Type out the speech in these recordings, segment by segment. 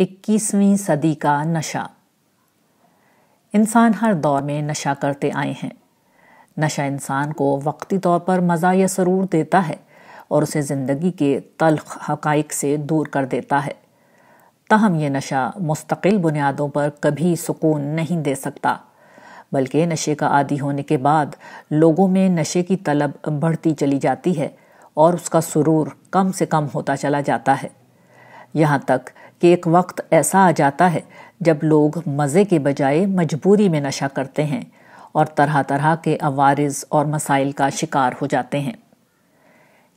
इक्कीसवीं सदी का नशा इंसान हर दौर में नशा करते आए हैं नशा इंसान को वक्ती तौर पर मज़ा या सरूर देता है और उसे ज़िंदगी के तलख हक़ से दूर कर देता है तहम यह नशा मुस्तकिल बुनियादों पर कभी सुकून नहीं दे सकता बल्कि नशे का आदि होने के बाद लोगों में नशे की तलब बढ़ती चली जाती है और उसका सुरूर कम से कम होता चला जाता है यहाँ तक कि एक वक्त ऐसा आ जाता है जब लोग मज़े के बजाय मजबूरी में नशा करते हैं और तरह तरह के अवारज और मसाइल का शिकार हो जाते हैं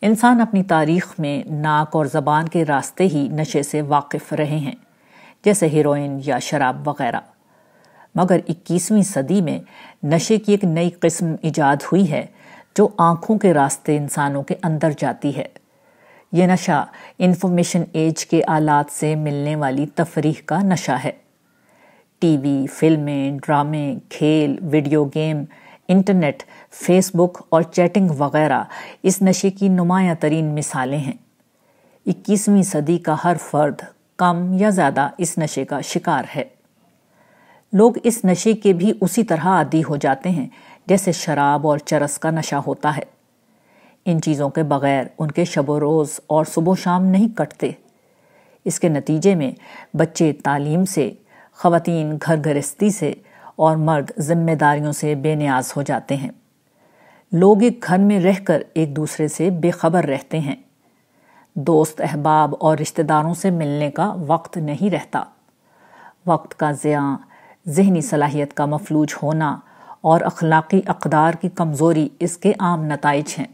इंसान अपनी तारीख में नाक और ज़बान के रास्ते ही नशे से वाकिफ़ रहे हैं जैसे हीरोइन या शराब वगैरह मगर 21वीं सदी में नशे की एक नई किस्म ईजाद हुई है जो आँखों के रास्ते इंसानों के अंदर जाती है ये नशा इन्फॉर्मेशन एज के आलात से मिलने वाली तफरीह का नशा है टीवी, फिल्में ड्रामे खेल वीडियो गेम इंटरनेट फेसबुक और चैटिंग वगैरह इस नशे की नुमाया तरीन मिसालें हैं 21वीं सदी का हर फर्द कम या ज़्यादा इस नशे का शिकार है लोग इस नशे के भी उसी तरह आदि हो जाते हैं जैसे शराब और चरस का नशा होता है इन चीज़ों के बगैर उनके शब रोज़ और सुबह शाम नहीं कटते इसके नतीजे में बच्चे तालीम से ख़वातीन घर गृहस्थी से और मर्द जिम्मेदारियों से बेनियाज हो जाते हैं लोग एक घर में रहकर एक दूसरे से बेखबर रहते हैं दोस्त अहबाब और रिश्तेदारों से मिलने का वक्त नहीं रहता वक्त का ज़िया जहनी सलाहियत का मफलूज होना और अखलाक़ी अकदार की कमज़ोरी इसके आम नतज हैं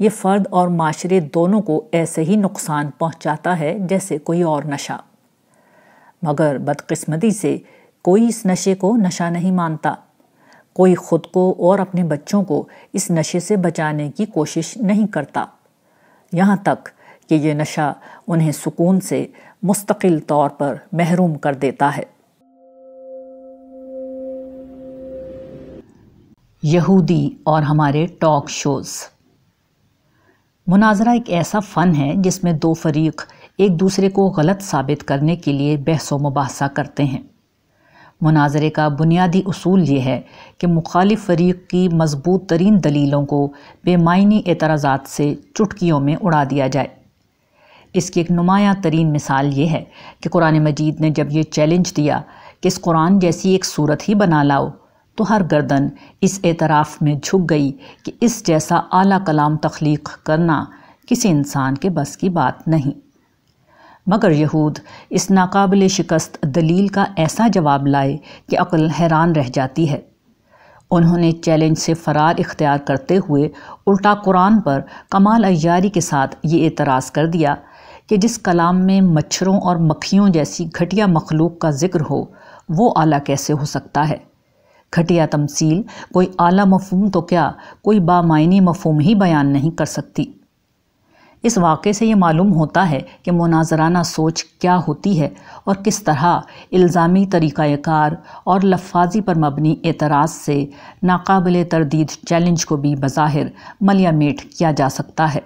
ये फ़र्द और माशरे दोनों को ऐसे ही नुकसान पहुंचाता है जैसे कोई और नशा मगर बदकिस्मती से कोई इस नशे को नशा नहीं मानता कोई ख़ुद को और अपने बच्चों को इस नशे से बचाने की कोशिश नहीं करता यहाँ तक कि ये नशा उन्हें सुकून से मुस्तकिल तौर पर महरूम कर देता है यहूदी और हमारे टॉक शोज़ मुनाजरा एक ऐसा फ़न है जिसमें दो फरीक एक दूसरे को गलत साबित करने के लिए बहस व मुबासा करते हैं मुनाजरे का बुनियादी असूल यह है कि मुखालिफ फरीक की मजबूत तरीन दलीलों को बेमायनी एतराज़ा से चुटकियों में उड़ा दिया जाए इसकी एक नुमाया तरीन मिसाल ये है कि कुरान मजीद ने जब यह चैलेंज दिया कि इस कुरान जैसी एक सूरत ही बना लाओ तो हर गर्दन इस एतराफ़ में झुक गई कि इस जैसा आला कलाम तख्लीक करना किसी इंसान के बस की बात नहीं मगर यहूद इस नाकाबिल शिकस्त दलील का ऐसा जवाब लाए कि अक्ल हैरान रह जाती है उन्होंने चैलेंज से फ़रार इख्तियार करते हुए उल्टा कुरान पर कमाल अयारी के साथ ये एतराज़ कर दिया कि जिस कलाम में मच्छरों और मक्खियों जैसी घटिया मखलूक का जिक्र हो वो आला कैसे हो सकता है घटिया तमसील कोई आला मफहम तो क्या कोई बामायनी मफहम ही बयान नहीं कर सकती इस वाक़े से ये मालूम होता है कि मुनाजराना सोच क्या होती है और किस तरह इल्ज़ामी तरीक़ाकार और लफाजी पर मबनी एतराज़ से नाकबिल तरदीद चैलेंज को भी बज़ाहिर मलियामेट किया जा सकता है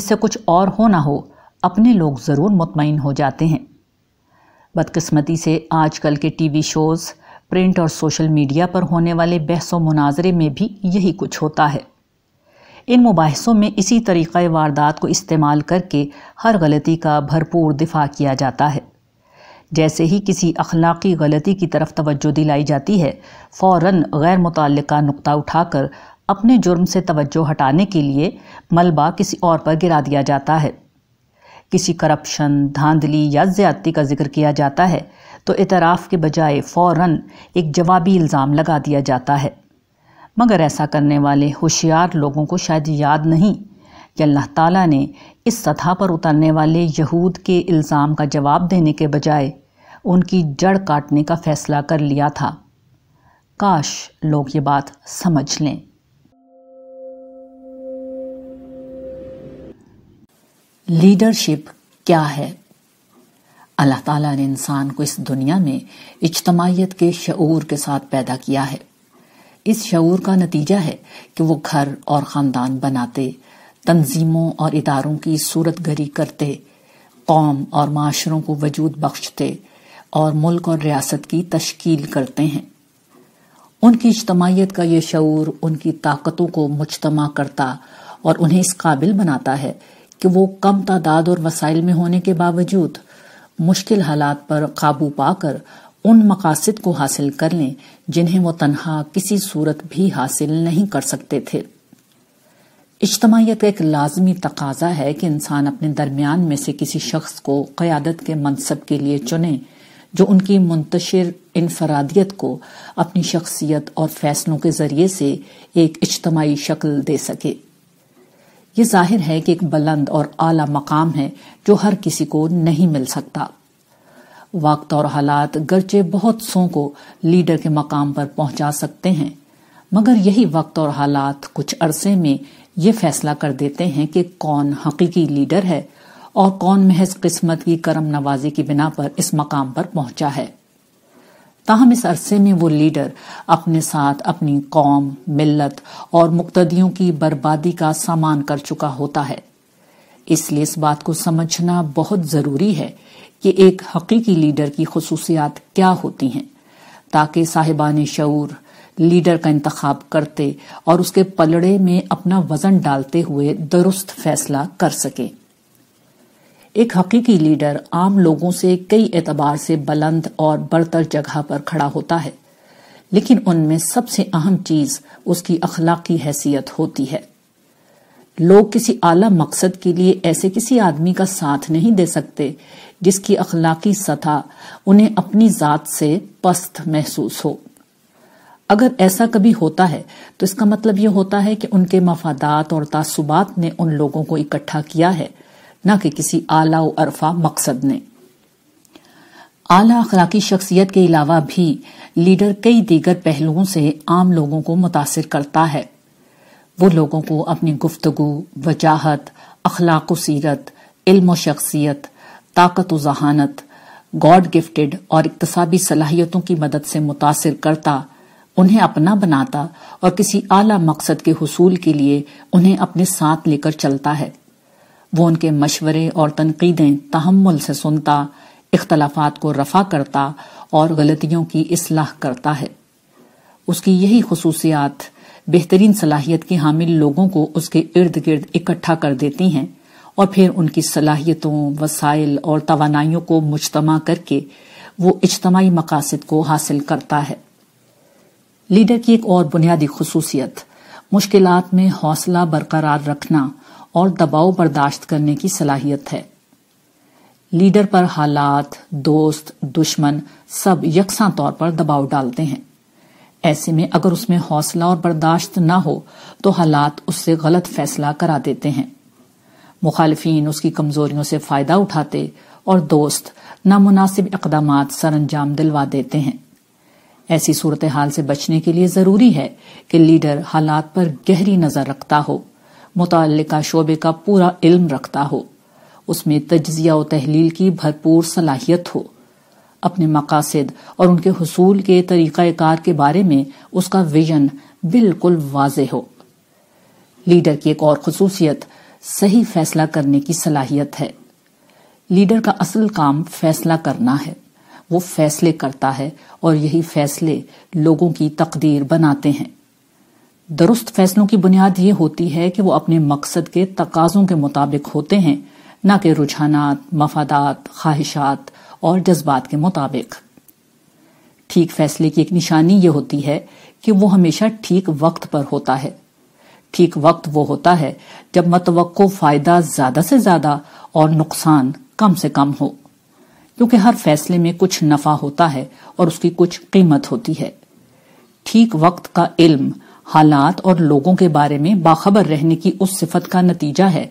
इससे कुछ और हो ना हो अपने लोग ज़रूर मुतमिन हो जाते हैं बदकस्मती से आजकल के टी वी शोज़ प्रिंट और सोशल मीडिया पर होने वाले बहस व मुनाजरे में भी यही कुछ होता है इन मुबासों में इसी तरीक़ वारदात को इस्तेमाल करके हर गलती का भरपूर दिफा किया जाता है जैसे ही किसी अखलाकी गलती की तरफ तवज्जो दिलाई जाती है फ़ौर गैर मुतल नुकता उठाकर अपने जुर्म से तवज्जो हटाने के लिए मलबा किसी और पर गिरा दिया जाता है किसी करप्शन धांधली या ज़्यादती का जिक्र किया जाता है तो इतराफ़ के बजाय फ़ौर एक जवाबी इल्ज़ाम लगा दिया जाता है मगर ऐसा करने वाले होशियार लोगों को शायद याद नहीं कि अल्लाह ताला ने इस सतह पर उतरने वाले यहूद के इल्ज़ाम का जवाब देने के बजाय उनकी जड़ काटने का फ़ैसला कर लिया था काश लोग ये बात समझ लें लीडरशिप क्या है अल्लाह ताला ने इंसान को इस दुनिया में इज्तमाहीत के शूर के साथ पैदा किया है इस शऊर का नतीजा है कि वो घर और ख़ानदान बनाते तंजीमों और इदारों की सूरत गरी करते कौम और माशरों को वजूद बख्शते और मुल्क और रियासत की तश्कील करते हैं उनकी इज्तमाहीत का ये शऊर उनकी ताकतों को मुजतमा करता और उन्हें इस काबिल बनाता है कि वो कम तादाद और वसाइल में होने के बावजूद मुश्किल हालात पर काबू पाकर उन मकासद को हासिल कर लें जिन्हें वो तनहा किसी सूरत भी हासिल नहीं कर सकते थे इज्तमाहीत का एक लाजमी तकाजा है कि इंसान अपने दरमियान में से किसी शख्स को क़्यादत के मनसब के लिए चुने जो उनकी मुंतशर इनफरादियत को अपनी शख्सियत और फैसलों के जरिए से एक इज्तमाही शक्ल दे सके ये जाहिर है कि एक बुलंद और आला मकाम है जो हर किसी को नहीं मिल सकता वक्त और हालात गर्चे बहुत सो को लीडर के मकाम पर पहुंचा सकते हैं मगर यही वक्त और हालात कुछ अरसे में ये फैसला कर देते हैं कि कौन हकीकी लीडर है और कौन महज किस्मत की करम नवाजी की बिना पर इस मकाम पर पहुंचा है ताहम इस अरसे में वो लीडर अपने साथ अपनी कौम मिल्लत और मुक्तदियों की बर्बादी का सामान कर चुका होता है इसलिए इस बात को समझना बहुत ज़रूरी है कि एक हकीकी लीडर की खसूसियात क्या होती हैं ताकि साहिबान शूर लीडर का इंतखब करते और उसके पलड़े में अपना वजन डालते हुए दुरुस्त फैसला कर सके एक हकीकी लीडर आम लोगों से कई एतबार से बुलंद और बढ़तर जगह पर खड़ा होता है लेकिन उनमें सबसे अहम चीज उसकी अखलाकी हैसियत होती है लोग किसी आला मकसद के लिए ऐसे किसी आदमी का साथ नहीं दे सकते जिसकी अखलाकी सतह उन्हें अपनी जात से पस्त महसूस हो अगर ऐसा कभी होता है तो इसका मतलब यह होता है कि उनके मफादात और तासुबात ने उन लोगों को इकट्ठा किया है न कि किसी आला अरफा मकसद ने आला अखलाकी शख्सियत के अलावा भी लीडर कई दीगर पहलुओं से आम लोगों को मुतासर करता है वो लोगों को अपनी गुफ्तु वजाहत अखलाक सीरत इल्म शख्सियत ताकत व जहानत गॉड गिफ्टेड और इकतसाबी सलाहियतों की मदद से मुतासर करता उन्हें अपना बनाता और किसी आला मकसद के हसूल के लिए उन्हें अपने साथ लेकर चलता है वो उनके मशवरे और तनकीदें तहमुल से सुनता इख्तलाफात को रफा करता और गलतियों की असलाह करता है उसकी यही खसूसियात बेहतरीन सलाहियत के हामिल लोगों को उसके इर्द गिर्द इकट्ठा कर देती हैं और फिर उनकी सलाहियतों वसाइल और तोानाइयों को मुजतमा करके वो इज्तमाही मकासद को हासिल करता है लीडर की एक और बुनियादी खसूसियत मुश्किल में हौसला बरकरार रखना और दबाव बर्दाश्त करने की सलाहियत है लीडर पर हालात दोस्त दुश्मन सब यकसा तौर पर दबाव डालते हैं ऐसे में अगर उसमें हौसला और बर्दाश्त ना हो तो हालात उससे गलत फैसला करा देते हैं मुखालफी उसकी कमजोरियों से फायदा उठाते और दोस्त नामुनासिब इकदाम सर अंजाम दिलवा देते हैं ऐसी सूरत हाल से बचने के लिए जरूरी है कि लीडर हालात पर गहरी नजर रखता हो मुतल शोबे का पूरा इल्म रखता हो उसमें तजिया व तहलील की भरपूर सलाहियत हो अपने मकासद और उनके हसूल के तरीका कार के बारे में उसका विजन बिल्कुल वाज हो लीडर की एक और खसूसियत सही फैसला करने की सलाहियत है लीडर का असल काम फैसला करना है वो फैसले करता है और यही फैसले लोगों की तकदीर बनाते हैं दुरुस्त फैसलों की बुनियाद ये होती है कि वो अपने मकसद के तकाजों के मुताबिक होते हैं न कि रुझाना मफादात ख्वाहिशात और जज्बात के मुताबिक ठीक फैसले की एक निशानी यह होती है कि वो हमेशा ठीक वक्त पर होता है ठीक वक्त वो होता है जब मतवक़ फायदा ज्यादा से ज्यादा और नुकसान कम से कम हो क्योंकि हर फैसले में कुछ नफा होता है और उसकी कुछ कीमत होती है ठीक वक्त का इल्म हालात और लोगों के बारे में बाखबर रहने की उस सिफत का नतीजा है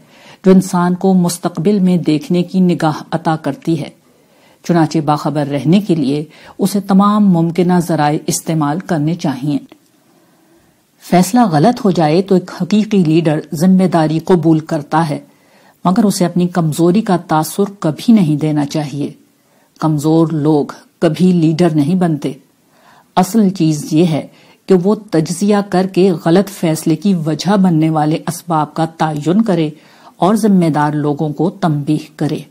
जो इंसान को मुस्तकबिल में देखने की निगाह अता करती है चुनाचे बाखबर रहने के लिए उसे तमाम मुमकिन जराए इस्तेमाल करने चाहिए फैसला गलत हो जाए तो एक हकीकी लीडर जिम्मेदारी कबूल करता है मगर उसे अपनी कमजोरी का तासुर कभी नहीं देना चाहिए कमजोर लोग कभी लीडर नहीं बनते असल चीज ये है कि वो तजिया करके गलत फैसले की वजह बनने वाले इसबाब का तयन करे और जिम्मेदार लोगों को तंबीह करे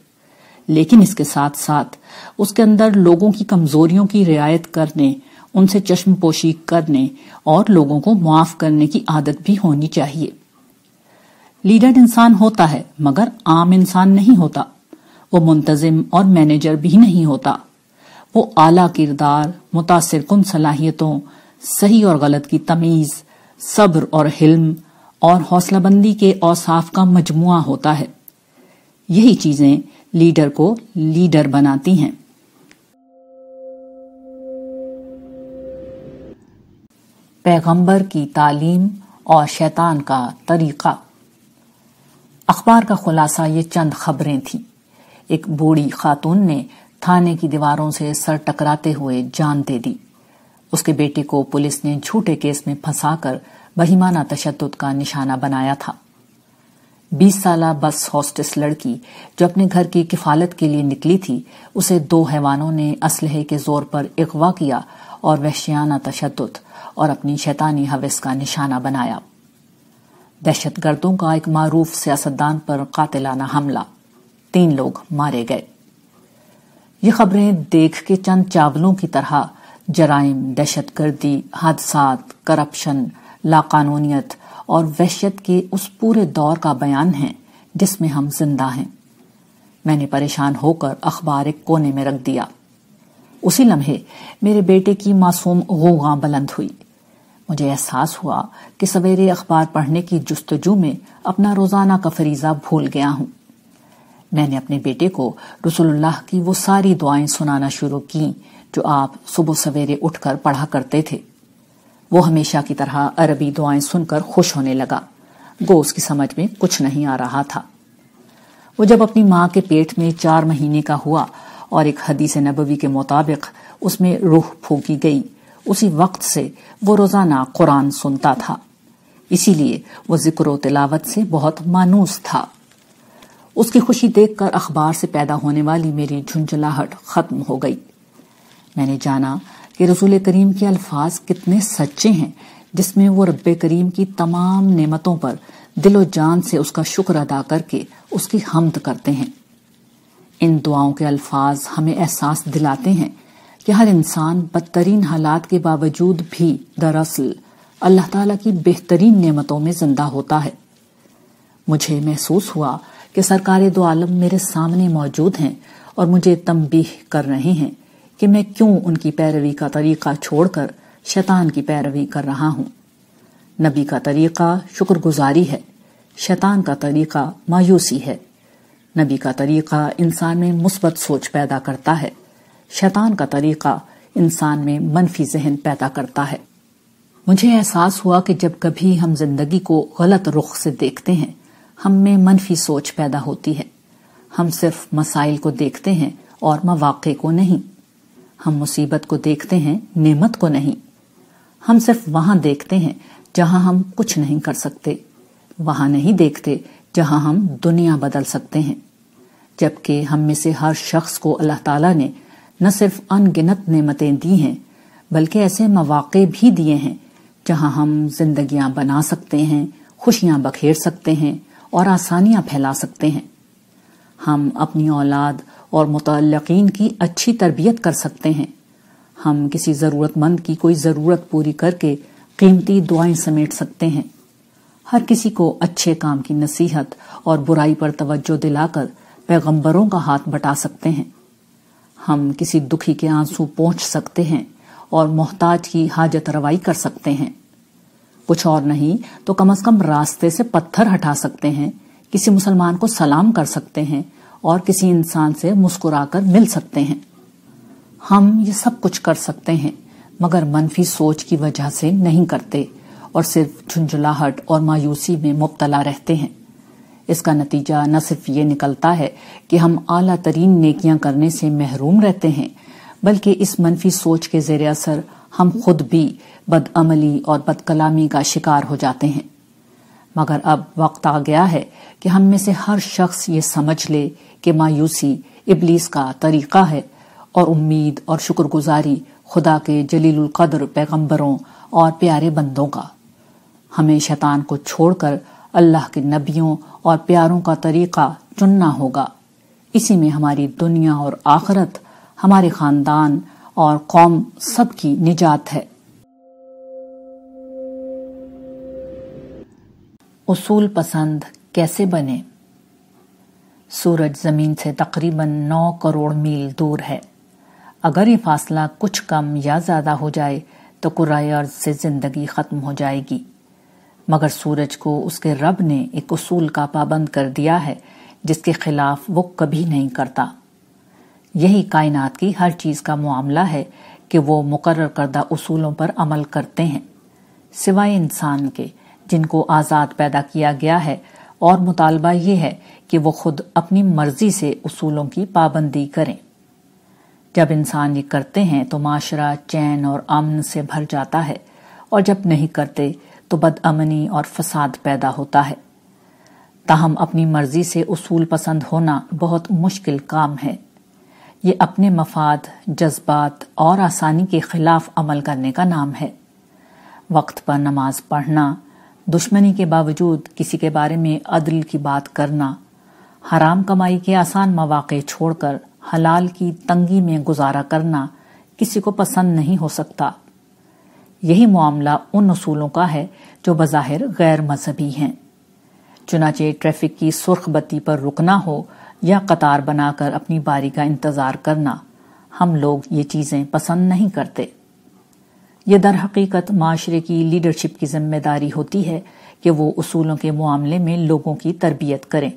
लेकिन इसके साथ साथ उसके अंदर लोगों की कमजोरियों की रियायत करने उनसे चश्मपोशी करने और लोगों को मुआफ करने की आदत भी होनी चाहिए लीडर इंसान होता है मगर आम इंसान नहीं होता वो मुंतजिम और मैनेजर भी नहीं होता वो आला किरदार मुतासर सलाहियतों सही और गलत की तमीज सब्र और हिल्म और हौसलाबंदी के औसाफ का मजमुआ होता है यही चीजें लीडर को लीडर बनाती हैं पैगंबर की तालीम और शैतान का तरीका अखबार का खुलासा ये चंद खबरें थी एक बूढ़ी खातून ने थाने की दीवारों से सर टकराते हुए जान दे दी उसके बेटे को पुलिस ने झूठे केस में फंसाकर बहिमाना तशद का निशाना बनाया था बीस साल बस हॉस्टेस लड़की जो अपने घर की किफालत के लिए निकली थी उसे दो हैवानों ने असलहे के जोर पर अगवा किया और वहशियाना तशद और अपनी शैतानी हवस का निशाना बनाया दहशत गर्दों का एक मारूफ सियासतदान पर कातिलाना हमला तीन लोग मारे गए ये खबरें देख के चंद चावलों की तरह जराइम दहशतगर्दी हादसा करप्शन लाकानूनीत और वहशियत के उस पूरे दौर का बयान है जिसमें हम जिंदा हैं मैंने परेशान होकर अखबार एक कोने में रख दिया उसी लम्हे मेरे बेटे की मासूम गोगा बुलंद हुई मुझे एहसास हुआ कि सवेरे अखबार पढ़ने की जस्तजू में अपना रोजाना का फरीजा भूल गया हूं मैंने अपने बेटे को रसुल्लाह की वो सारी दुआएं सुनाना शुरू की जो आप सुबह सवेरे उठकर पढ़ा करते थे वो हमेशा की तरह अरबी दुआएं सुनकर खुश होने लगा गो उसकी समझ में कुछ नहीं आ रहा था वो जब अपनी माँ के पेट में चार महीने का हुआ और एक हदीस नबवी के मुताबिक उसमें रूह फूकी गई उसी वक्त से वो रोजाना कुरान सुनता था इसीलिए वो जिक्र तिलावत से बहुत मानूस था उसकी खुशी देखकर अखबार से पैदा होने वाली मेरी झुंझलाहट खत्म हो गई मैंने जाना कि रसूल करीम के अल्फाज कितने सच्चे हैं जिसमें वो रब करीम की तमाम नेमतों पर दिलो जान से उसका शुक्र अदा करके उसकी हमद करते हैं इन दुआओं के अल्फाज हमें एहसास दिलाते हैं कि हर इंसान बदतरीन हालात के बावजूद भी दरअसल अल्लाह ताला की बेहतरीन नेमतों में जिंदा होता है मुझे महसूस हुआ कि सरकार दो आलम मेरे सामने मौजूद हैं और मुझे तंबीह कर रहे हैं कि मैं क्यों उनकी पैरवी का तरीका छोड़कर शैतान की पैरवी कर रहा हूं नबी का तरीका शुक्रगुजारी है शैतान का तरीका मायूसी है नबी का तरीका इंसान में मुस्बत सोच पैदा करता है शैतान का तरीका इंसान में मनफी जहन पैदा करता है मुझे एहसास हुआ कि जब कभी हम जिंदगी को गलत रुख से देखते हैं हम में मनफी सोच पैदा होती है हम सिर्फ मसाइल को देखते हैं और मवाक़े को नहीं हम मुसीबत को देखते हैं नेमत को नहीं हम सिर्फ वहां देखते हैं जहां हम कुछ नहीं कर सकते वहां नहीं देखते जहां हम दुनिया बदल सकते हैं जबकि हम में से हर शख्स को अल्लाह ताला ने न सिर्फ अनगिनत नेमतें दी हैं बल्कि ऐसे मौके भी दिए हैं जहां हम जिंदगियां बना सकते हैं खुशियां बखेर सकते हैं और आसानियां फैला सकते हैं हम अपनी औलाद और मुतलकिन की अच्छी तरबियत कर सकते हैं हम किसी ज़रूरतमंद की कोई ज़रूरत पूरी करके कीमती दुआएं समेट सकते हैं हर किसी को अच्छे काम की नसीहत और बुराई पर तवज्जो दिलाकर पैगंबरों का हाथ बटा सकते हैं हम किसी दुखी के आंसू पहुंच सकते हैं और मोहताज की हाजत रवाई कर सकते हैं कुछ और नहीं तो कम अज कम रास्ते से पत्थर हटा सकते हैं किसी मुसलमान को सलाम कर सकते हैं और किसी इंसान से मुस्कुराकर मिल सकते हैं हम ये सब कुछ कर सकते हैं मगर मनफी सोच की वजह से नहीं करते और सिर्फ झुंझुलाहट और मायूसी में मुबतला रहते हैं इसका नतीजा न सिर्फ ये निकलता है कि हम आला तरीन नेकियां करने से महरूम रहते हैं बल्कि इस मनफी सोच के जेर असर हम खुद भी बदअमली और बदकलामी का शिकार हो जाते हैं मगर अब वक्त आ गया है कि हम में से हर शख्स ये समझ ले कि मायूसी इबलीस का तरीका है और उम्मीद और शुक्रगुजारी खुदा के जलील कदर पैगंबरों और प्यारे बंदों का हमें शैतान को छोड़कर अल्लाह के नबियों और प्यारों का तरीका चुनना होगा इसी में हमारी दुनिया और आखरत हमारे खानदान और कौम सबकी निजात है उसूल पसंद कैसे बने सूरज ज़मीन से तकरीबन नौ करोड़ मील दूर है अगर ये फासला कुछ कम या ज़्यादा हो जाए तो कुराए अर्ज से ज़िंदगी ख़त्म हो जाएगी मगर सूरज को उसके रब ने एक उसूल का पाबंद कर दिया है जिसके खिलाफ वो कभी नहीं करता यही कायनात की हर चीज़ का मामला है कि वो मुकर करदा उसूलों पर अमल करते हैं सिवाय इंसान के जिनको आज़ाद पैदा किया गया है और मुतालबा यह है कि वो खुद अपनी मर्जी से उसूलों की पाबंदी करें जब इंसान ये करते हैं तो माशरा चैन और अमन से भर जाता है और जब नहीं करते तो बदअमनी और फसाद पैदा होता है ताहम अपनी मर्जी से उसूल पसंद होना बहुत मुश्किल काम है ये अपने मफाद जज्बात और आसानी के खिलाफ अमल करने का नाम है वक्त पर नमाज पढ़ना दुश्मनी के बावजूद किसी के बारे में अदल की बात करना हराम कमाई के आसान मौाक़े छोड़कर हलाल की तंगी में गुजारा करना किसी को पसंद नहीं हो सकता यही मामला उन असूलों का है जो बज़ाहिर गैर मजहबी हैं चुनाचे ट्रैफिक की सुर्ख बत्ती पर रुकना हो या कतार बनाकर अपनी बारी का इंतज़ार करना हम लोग ये चीज़ें पसंद नहीं करते यह दर हकीकत माशरे की लीडरशिप की जिम्मेदारी होती है कि वो असूलों के मामले में लोगों की तरबियत करें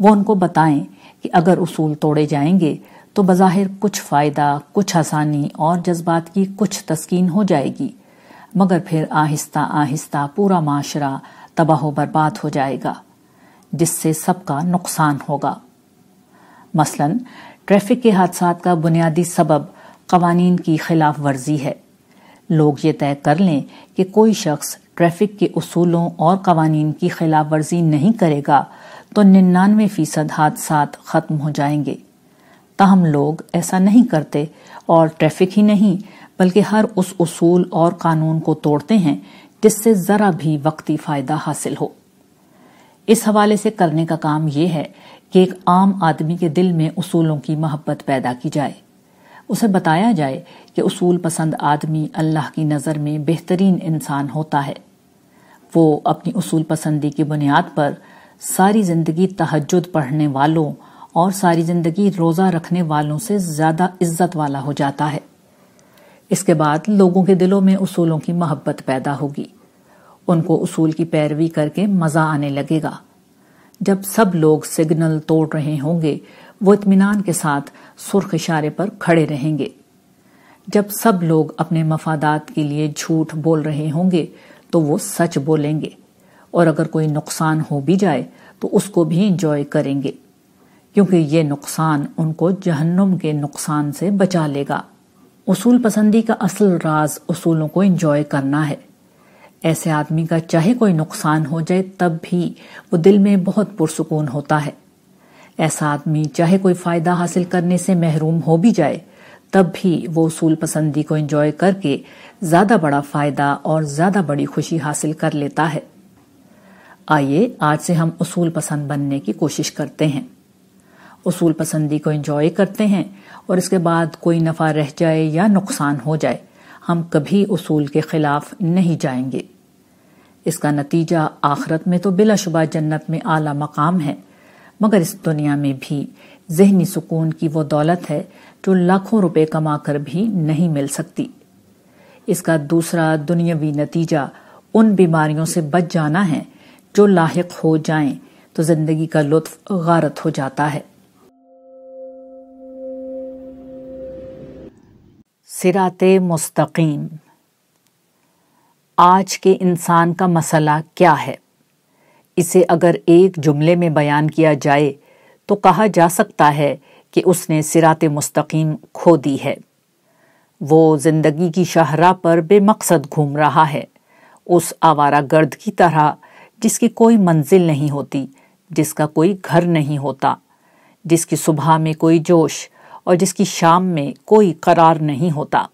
वो उनको बताएं कि अगर उसूल तोड़े जाएंगे तो बज़ाहिर कुछ फ़ायदा कुछ आसानी और जज्बात की कुछ तस्कीन हो जाएगी मगर फिर आहिस्ता आहिस्ता पूरा माशरा तबाह बर्बाद हो जाएगा जिससे सबका नुकसान होगा मसलन ट्रैफिक के हादसा का बुनियादी सबब कवानीन की खिलाफ वर्जी है लोग ये तय कर लें कि कोई शख्स ट्रैफिक के उसूलों और कवानीन की खिलाफ वर्जी नहीं करेगा तो निन्यानवे फीसद हादसा ख़त्म हो जाएंगे ताहम लोग ऐसा नहीं करते और ट्रैफिक ही नहीं बल्कि हर उस उसूल और कानून को तोड़ते हैं जिससे ज़रा भी वक्ती फ़ायदा हासिल हो इस हवाले से करने का काम यह है कि एक आम आदमी के दिल में उसूलों की मोहब्बत पैदा की जाए उसे बताया जाए कि उसूल पसंद आदमी अल्लाह की नज़र में बेहतरीन इंसान होता है वो अपनी उसूल पसंदी की बुनियाद पर सारी ज़िंदगी तहजद पढ़ने वालों और सारी ज़िंदगी रोज़ा रखने वालों से ज़्यादा इज्जत वाला हो जाता है इसके बाद लोगों के दिलों में उसूलों की मोहब्बत पैदा होगी उनको उसूल की पैरवी करके मज़ा आने लगेगा जब सब लोग सिग्नल तोड़ रहे होंगे वो इतमान के साथ सुर्ख इशारे पर खड़े रहेंगे जब सब लोग अपने मफादात के लिए झूठ बोल रहे होंगे तो वो सच बोलेंगे और अगर कोई नुकसान हो भी जाए तो उसको भी इंजॉय करेंगे क्योंकि ये नुकसान उनको जहन्नुम के नुकसान से बचा लेगा उसूल पसंदी का असल राज उसूलों को इंजॉय करना है ऐसे आदमी का चाहे कोई नुकसान हो जाए तब भी वो दिल में बहुत पुरसकून होता है ऐसा आदमी चाहे कोई फायदा हासिल करने से महरूम हो भी जाए तब भी वो उसूल पसंदी को एंजॉय करके ज्यादा बड़ा फायदा और ज्यादा बड़ी खुशी हासिल कर लेता है आइए आज से हम उसूल पसंद बनने की कोशिश करते हैं उसूल पसंदी को एंजॉय करते हैं और इसके बाद कोई नफ़ा रह जाए या नुकसान हो जाए हम कभी उसूल के खिलाफ नहीं जाएंगे इसका नतीजा आखरत में तो बिलाशुबा जन्नत में आला मकाम है मगर इस दुनिया में भी जहनी सुकून की वो दौलत है जो लाखों रुपए कमाकर भी नहीं मिल सकती इसका दूसरा दुनियावी नतीजा उन बीमारियों से बच जाना है जो लाहिक हो जाएं तो जिंदगी का लुत्फ गारत हो जाता है सिरात मुस्तकीम आज के इंसान का मसला क्या है इसे अगर एक जुमले में बयान किया जाए तो कहा जा सकता है कि उसने सिरात मुस्तकीम खो दी है वो ज़िंदगी की शाहराह पर बेमकसद घूम रहा है उस आवारा गर्द की तरह जिसकी कोई मंजिल नहीं होती जिसका कोई घर नहीं होता जिसकी सुबह में कोई जोश और जिसकी शाम में कोई करार नहीं होता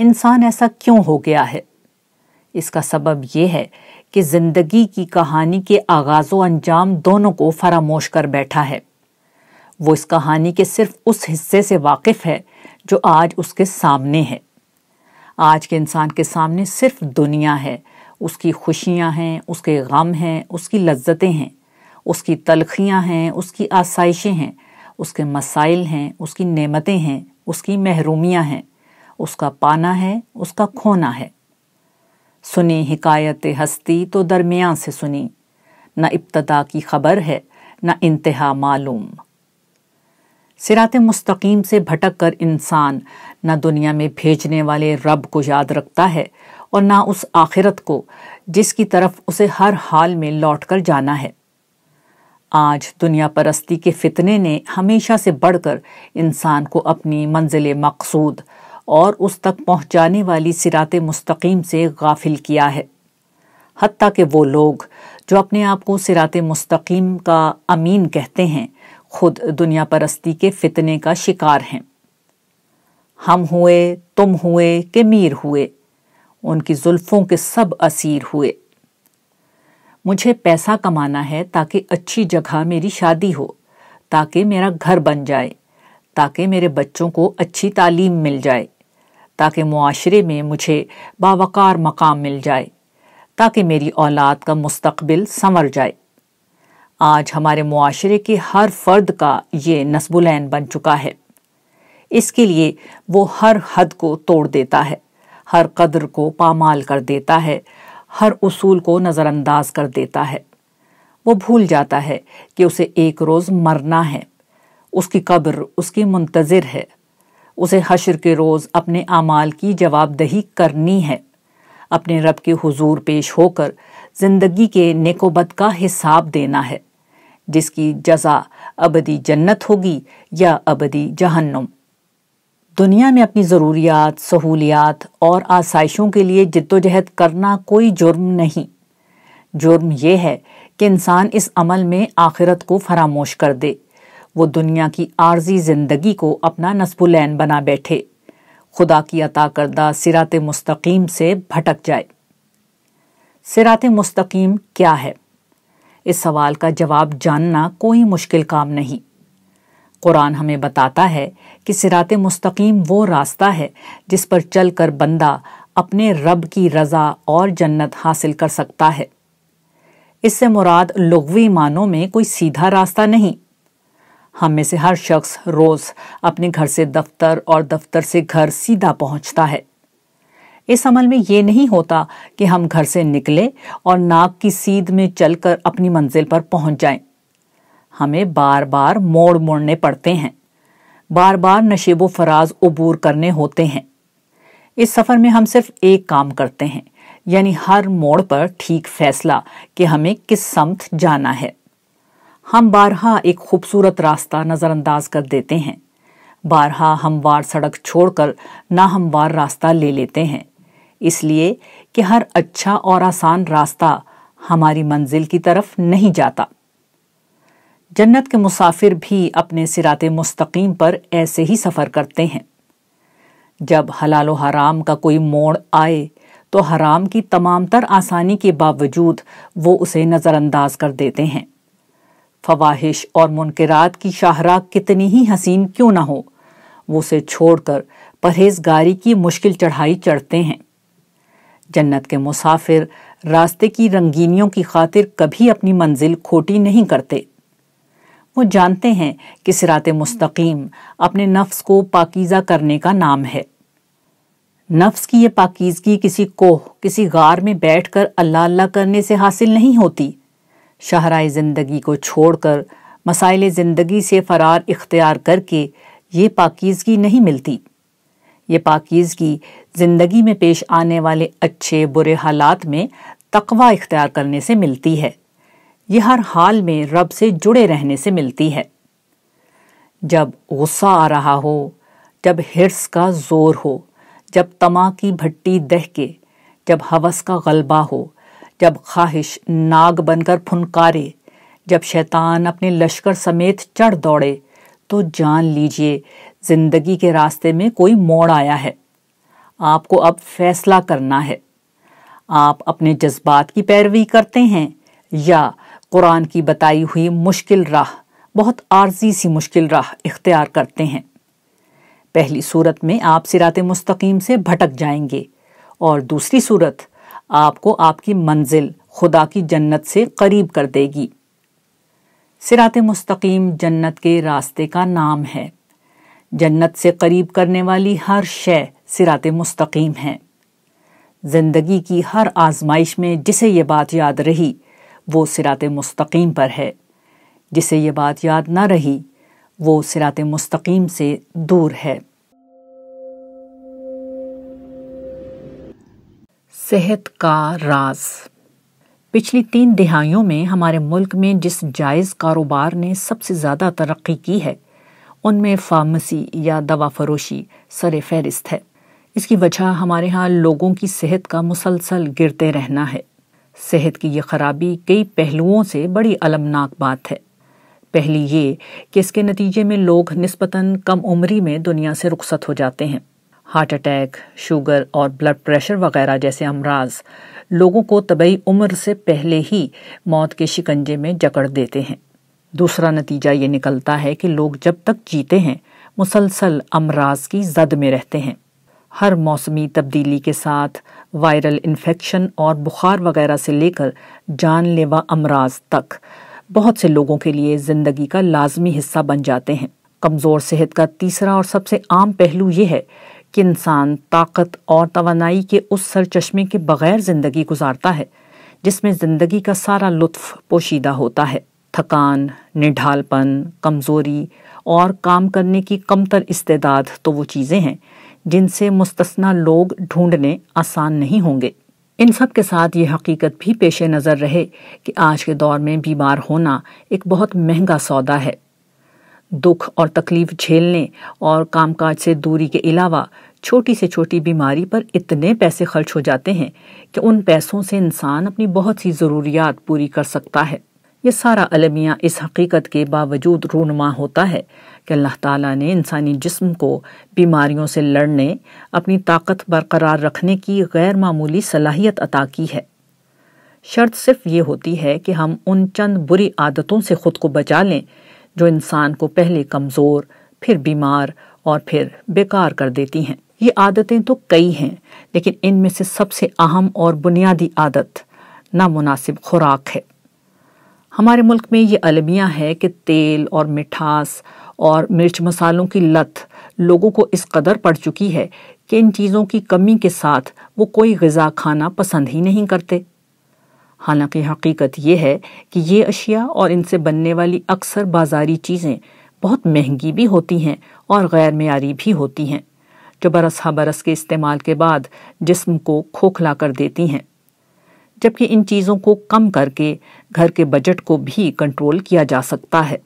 इंसान ऐसा क्यों हो गया है इसका सबब यह है कि जिंदगी की कहानी के आगाज व अंजाम दोनों को फरामोश कर बैठा है वो इस कहानी के सिर्फ उस हिस्से से वाकिफ है जो आज उसके सामने है आज के इंसान के सामने सिर्फ दुनिया है उसकी खुशियाँ हैं उसके गम हैं उसकी लज्जतें हैं उसकी तलखियाँ हैं उसकी आसाइशें हैं उसके मसाइल हैं उसकी नेमतें हैं उसकी महरूमियाँ हैं उसका पाना है उसका खोना है सुनी हिकायत हस्ती तो दरमिया से सुनी न इब्तदा की खबर है न इंतहा मालूम सिरात मुस्तकीम से भटक कर इंसान न दुनिया में भेजने वाले रब को याद रखता है और ना उस आखिरत को जिसकी तरफ उसे हर हाल में लौट कर जाना है आज दुनिया परस्ती के फितने ने हमेशा से बढ़कर इंसान को अपनी मंजिल मकसूद और उस तक पहुंचाने वाली सिरात मुस्तकीम से गाफिल किया है हती कि वो लोग जो अपने आप को सिरात मुस्तकीम का अमीन कहते हैं खुद दुनिया परस्ती के फितने का शिकार हैं हम हुए तुम हुए के मीर हुए उनकी जुल्फ़ों के सब असीर हुए मुझे पैसा कमाना है ताकि अच्छी जगह मेरी शादी हो ताकि मेरा घर बन जाए ताकि मेरे बच्चों को अच्छी तालीम मिल जाए ताकि माशरे में मुझे बावकार मकाम मिल जाए ताकि मेरी औलाद का मुस्तबिल संवर जाए आज हमारे माशरे के हर फर्द का ये नस्बुलैन बन चुका है इसके लिए वो हर हद को तोड़ देता है हर कदर को पामाल कर देता है हर असूल को नज़रअंदाज कर देता है वो भूल जाता है कि उसे एक रोज़ मरना है उसकी कब्र उसकी मुंतज़र है उसे हशर के रोज़ अपने अमाल की जवाबदही करनी है अपने रब के हुजूर पेश होकर ज़िंदगी के नेकोबद का हिसाब देना है जिसकी जजा अबदी जन्नत होगी या अबदी जहन्नुम दुनिया में अपनी ज़रूरियात सहूलियात और आसाइशों के लिए जिद्दोजहद करना कोई जुर्म नहीं जुर्म यह है कि इंसान इस अमल में आखिरत को फरामोश कर दे वो दुनिया की आर्जी ज़िंदगी को अपना नस्बुलैन बना बैठे खुदा की अता करदा सिरात मुस्तकीम से भटक जाए सिरात मुस्तकीम क्या है इस सवाल का जवाब जानना कोई मुश्किल काम नहीं कुरान हमें बताता है कि सिरात मुस्तकीम वो रास्ता है जिस पर चल कर बंदा अपने रब की रज़ा और जन्नत हासिल कर सकता है इससे मुराद लुगवी मानों में कोई सीधा रास्ता नहीं हम में से हर शख्स रोज अपने घर से दफ्तर और दफ्तर से घर सीधा पहुंचता है इस अमल में ये नहीं होता कि हम घर से निकले और नाक की सीध में चलकर अपनी मंजिल पर पहुंच जाएं। हमें बार बार मोड़ मोड़ने पड़ते हैं बार बार नशेबो फराज अबूर करने होते हैं इस सफ़र में हम सिर्फ एक काम करते हैं यानी हर मोड़ पर ठीक फैसला कि हमें किस समत जाना है हम बारहा एक खूबसूरत रास्ता नज़रअंदाज कर देते हैं बारहा हमवार सड़क छोड़कर नाहमवार रास्ता ले लेते हैं इसलिए कि हर अच्छा और आसान रास्ता हमारी मंजिल की तरफ नहीं जाता जन्नत के मुसाफिर भी अपने सिरात मुस्तकीम पर ऐसे ही सफ़र करते हैं जब हलाल हराम का कोई मोड़ आए तो हराम की तमाम तर आसानी के बावजूद वो उसे नज़रअंदाज कर देते हैं फवाहिश और मुनकरात की शाहरा कितनी ही हसीन क्यों ना हो वो उसे छोड़कर परहेजगारी की मुश्किल चढ़ाई चढ़ते हैं जन्नत के मुसाफिर रास्ते की रंगीनियों की खातिर कभी अपनी मंजिल खोटी नहीं करते वो जानते हैं कि सिरात मुस्तकीम अपने नफ्स को पाकिज़ा करने का नाम है नफ्स की यह पाकिजगी किसी कोह किसी गार में बैठकर अल्लाह अल्लाह करने से हासिल नहीं होती शहरा ज़िंदगी को छोड़ कर मसाइल ज़िंदगी से फ़रार इख्तियार करके ये पाकिजगी नहीं मिलती ये पाकिजगी ज़िंदगी में पेश आने वाले अच्छे बुरे हालात में तकवा इख्तियार करने से मिलती है यह हर हाल में रब से जुड़े रहने से मिलती है जब गुस्सा आ रहा हो जब हिरस का ज़ोर हो जब तमा की भट्टी दह के जब हवस का गलबा हो जब ख्वाहिश नाग बनकर फुनकारे जब शैतान अपने लश्कर समेत चढ़ दौड़े तो जान लीजिए जिंदगी के रास्ते में कोई मोड़ आया है आपको अब फैसला करना है आप अपने जज्बात की पैरवी करते हैं या कुरान की बताई हुई मुश्किल राह बहुत आर्जी सी मुश्किल राह इख्तियार करते हैं पहली सूरत में आप सिरात मुस्तकीम से भटक जाएंगे और दूसरी सूरत आपको आपकी मंजिल खुदा की जन्नत से करीब कर देगी सिरात मुस्तकीम जन्नत के रास्ते का नाम है जन्नत से करीब करने वाली हर शय सिरात मुस्तकीम है जिंदगी की हर आजमाइश में जिसे ये बात याद रही वो सिरात मुस्तकीम पर है जिसे ये बात याद ना रही वो सिरात मुस्तकीम से दूर है सेहत का राज पिछली तीन दिहाइयों में हमारे मुल्क में जिस जायज़ कारोबार ने सबसे ज़्यादा तरक्की की है उनमें फार्मेसी या दवा फरोशी सर फहरिस्त है इसकी वजह हमारे यहाँ लोगों की सेहत का मुसलसल गिरते रहना है सेहत की यह खराबी कई पहलुओं से बड़ी अलमनाक बात है पहली ये कि इसके नतीजे में लोग नस्बता कम उम्री में दुनिया से रुखसत हो जाते हैं हार्ट अटैक शुगर और ब्लड प्रेशर वगैरह जैसे अमराज लोगों को तबई उम्र से पहले ही मौत के शिकंजे में जकड़ देते हैं दूसरा नतीजा ये निकलता है कि लोग जब तक जीते हैं मुसलसल अमराज की जद में रहते हैं हर मौसमी तब्दीली के साथ वायरल इन्फेक्शन और बुखार वगैरह से लेकर जानलेवा अमराज तक बहुत से लोगों के लिए ज़िंदगी का लाजमी हिस्सा बन जाते हैं कमज़ोर सेहत का तीसरा और सबसे आम पहलू यह है कि इंसान ताकत और तवानाई के उस सरचश्मे के बगैर ज़िंदगी गुजारता है जिसमें ज़िंदगी का सारा लुत्फ पोशीदा होता है थकान निढालपन कमज़ोरी और काम करने की कमतर इस्तेदाद तो वो चीज़ें हैं जिनसे मुस्तना लोग ढूंढने आसान नहीं होंगे इन सब के साथ ये हकीकत भी पेश नज़र रहे कि आज के दौर में बीमार होना एक बहुत महंगा सौदा है दुख और तकलीफ झेलने और कामकाज से दूरी के अलावा छोटी से छोटी बीमारी पर इतने पैसे खर्च हो जाते हैं कि उन पैसों से इंसान अपनी बहुत सी ज़रूरियात पूरी कर सकता है ये सारा अलमिया इस हकीकत के बावजूद रूनमा होता है कि अल्लाह ताला ने इंसानी जिस्म को बीमारियों से लड़ने अपनी ताकत बरकरार रखने की गैर मामूली सलाहियत अता की है शर्त सिर्फ ये होती है कि हम उन चंद बुरी आदतों से ख़ुद को बचा लें जो इंसान को पहले कमज़ोर फिर बीमार और फिर बेकार कर देती हैं ये आदतें तो कई हैं लेकिन इनमें से सबसे अहम और बुनियादी आदत नामुनासिब खुराक है हमारे मुल्क में ये अलमिया है कि तेल और मिठास और मिर्च मसालों की लत लोगों को इस कदर पड़ चुकी है कि इन चीज़ों की कमी के साथ वो कोई गज़ा खाना पसंद ही नहीं करते हालांकि हकीकत यह है कि ये अशिया और इनसे बनने वाली अक्सर बाजारी चीज़ें बहुत महंगी भी होती हैं और गैर मैारी भी होती हैं जो बरस हा बरस के इस्तेमाल के बाद जिस्म को खोखला कर देती हैं जबकि इन चीज़ों को कम करके घर के बजट को भी कंट्रोल किया जा सकता है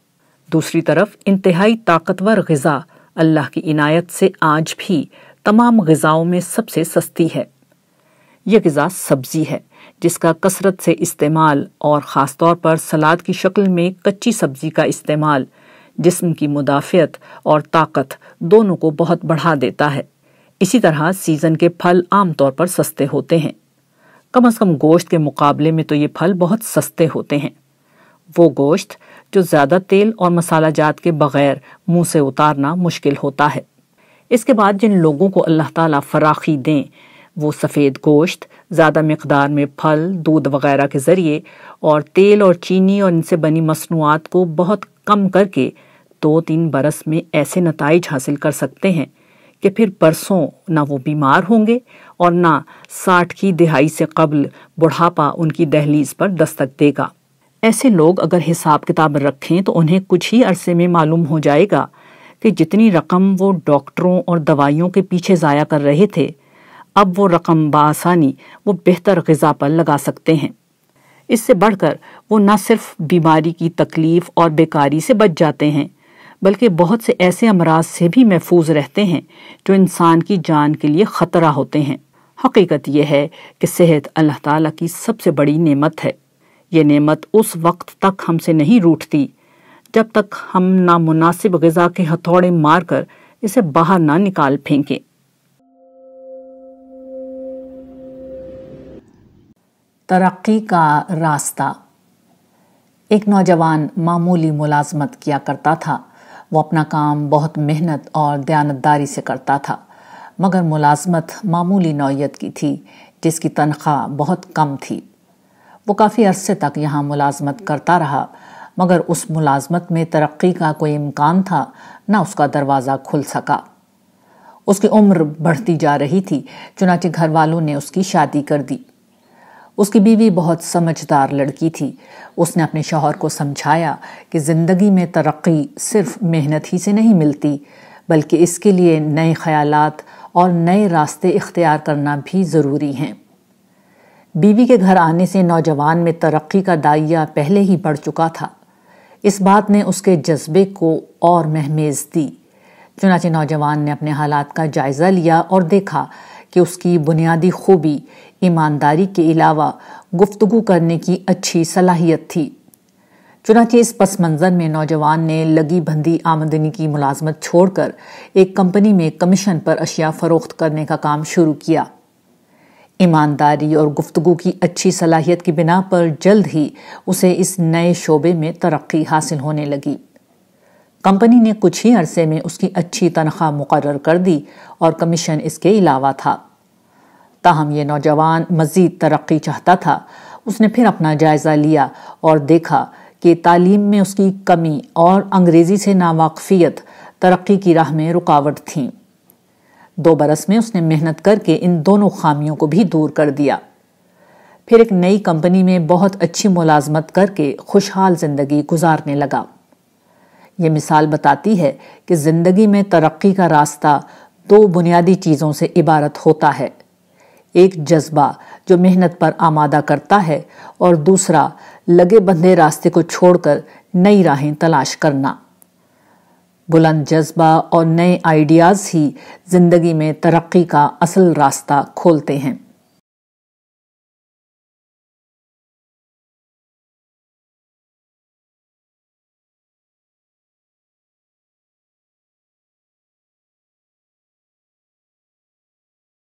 दूसरी तरफ इंतहाई ताकतवर गज़ा अल्लाह की इनायत से आज भी तमाम गज़ाओं में सबसे सस्ती है यह गज़ा सब्ज़ी है जिसका कसरत से इस्तेमाल और खासतौर पर सलाद की शक्ल में कच्ची सब्ज़ी का इस्तेमाल जिसम की मुदाफियत और ताकत दोनों को बहुत बढ़ा देता है इसी तरह सीज़न के फल आमतौर पर सस्ते होते हैं कम अज़ कम गोश्त के मुकाबले में तो ये फल बहुत सस्ते होते हैं वो गोश्त जो ज़्यादा तेल और मसाला जात के बग़ैर मुंह से उतारना मुश्किल होता है इसके बाद जिन लोगों को अल्लाह ताला फराखी दें वो सफ़ेद गोश्त ज़्यादा मकदार में फल दूध वगैरह के ज़रिए और तेल और चीनी और इनसे बनी मसनूआत को बहुत कम करके दो तीन बरस में ऐसे नतज हासिल कर सकते हैं कि फिर बरसों ना वो बीमार होंगे और ना साठ की दिहाई से कबल बुढ़ापा उनकी दहलीज पर दस्तक देगा ऐसे लोग अगर हिसाब किताब रखें तो उन्हें कुछ ही अरसे में मालूम हो जाएगा कि जितनी रकम वो डॉक्टरों और दवाइयों के पीछे ज़ाया कर रहे थे अब वो रकम बसानी वो बेहतर गज़ा पर लगा सकते हैं इससे बढ़कर वो न सिर्फ बीमारी की तकलीफ और बेकारी से बच जाते हैं बल्कि बहुत से ऐसे अमराज से भी महफूज रहते हैं जो इंसान की जान के लिए ख़तरा होते हैं हकीकत यह है कि सेहत अल्लाह ताला की सबसे बड़ी नेमत है ये नेमत उस वक्त तक हमसे नहीं रूठती जब तक हम नामनासिब गज़ा के हथौड़े मारकर इसे बाहर ना निकाल फेंकें तरक्की का रास्ता एक नौजवान मामूली मुलाजमत किया करता था वो अपना काम बहुत मेहनत और दयानतदारी से करता था मगर मुलाजमत मामूली नौयत की थी जिसकी तनख्वाह बहुत कम थी वो काफ़ी अरसे तक यहाँ मुलाजमत करता रहा मगर उस मुलाजमत में तरक्की का कोई इम्कान था ना उसका दरवाज़ा खुल सका उसकी उम्र बढ़ती जा रही थी चुनाचे घर वालों ने उसकी शादी कर दी उसकी बीवी बहुत समझदार लड़की थी उसने अपने शौहर को समझाया कि ज़िंदगी में तरक्की सिर्फ मेहनत ही से नहीं मिलती बल्कि इसके लिए नए ख्यालात और नए रास्ते इख्तियार करना भी ज़रूरी हैं बीवी के घर आने से नौजवान में तरक्की का दाइया पहले ही बढ़ चुका था इस बात ने उसके जज्बे को और महमेज दी चुनाचे नौजवान ने अपने हालात का जायज़ा लिया और देखा कि उसकी बुनियादी खूबी ईमानदारी के अलावा गुफ्तु करने की अच्छी सलाहियत थी चुनाचे इस पस मंज़र में नौजवान ने लगी बंदी आमदनी की मुलाजमत छोड़कर एक कंपनी में कमीशन पर अशिया फ़रोख्त करने का काम शुरू किया ईमानदारी और गुफ्तगु की अच्छी सलाहियत की बिना पर जल्द ही उसे इस नए शोबे में तरक्की हासिल होने लगी कंपनी ने कुछ ही अरसे में उसकी अच्छी तनख्वाह मुकर कर दी और कमीशन इसके अलावा था ताहम ये नौजवान मज़ीद तरक्की चाहता था उसने फिर अपना जायज़ा लिया और देखा कि तालीम में उसकी कमी और अंग्रेज़ी से नावाकफियत तरक्की की राह में रुकावट थी दो बरस में उसने मेहनत करके इन दोनों खामियों को भी दूर कर दिया फिर एक नई कंपनी में बहुत अच्छी मुलाजमत करके खुशहाल ज़िंदगी गुजारने लगा ये मिसाल बताती है कि ज़िंदगी में तरक्की का रास्ता दो बुनियादी चीज़ों से इबारत होता है एक जज्बा जो मेहनत पर आमादा करता है और दूसरा लगे बंधे रास्ते को छोड़कर नई राहें तलाश करना बुलंद जज्बा और नए आइडियाज़ ही ज़िंदगी में तरक्की का असल रास्ता खोलते हैं